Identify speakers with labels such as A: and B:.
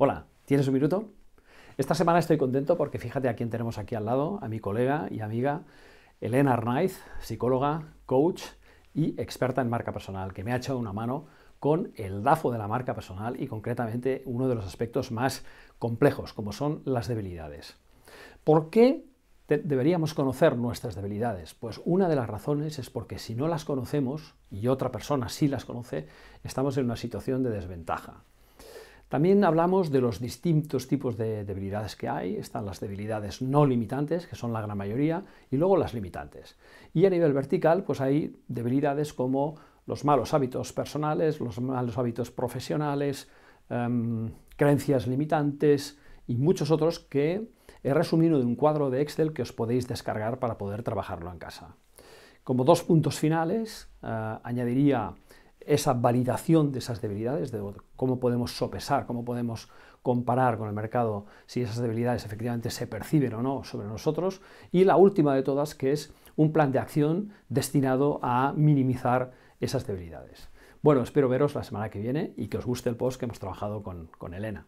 A: Hola, ¿tienes un minuto? Esta semana estoy contento porque fíjate a quién tenemos aquí al lado, a mi colega y amiga Elena Arnaiz, psicóloga, coach y experta en marca personal, que me ha echado una mano con el DAFO de la marca personal y concretamente uno de los aspectos más complejos, como son las debilidades. ¿Por qué deberíamos conocer nuestras debilidades? Pues una de las razones es porque si no las conocemos y otra persona sí las conoce, estamos en una situación de desventaja. También hablamos de los distintos tipos de debilidades que hay. Están las debilidades no limitantes, que son la gran mayoría, y luego las limitantes. Y a nivel vertical, pues hay debilidades como los malos hábitos personales, los malos hábitos profesionales, em, creencias limitantes y muchos otros que he resumido de un cuadro de Excel que os podéis descargar para poder trabajarlo en casa. Como dos puntos finales, eh, añadiría esa validación de esas debilidades, de cómo podemos sopesar, cómo podemos comparar con el mercado si esas debilidades efectivamente se perciben o no sobre nosotros. Y la última de todas, que es un plan de acción destinado a minimizar esas debilidades. Bueno, espero veros la semana que viene y que os guste el post que hemos trabajado con, con Elena.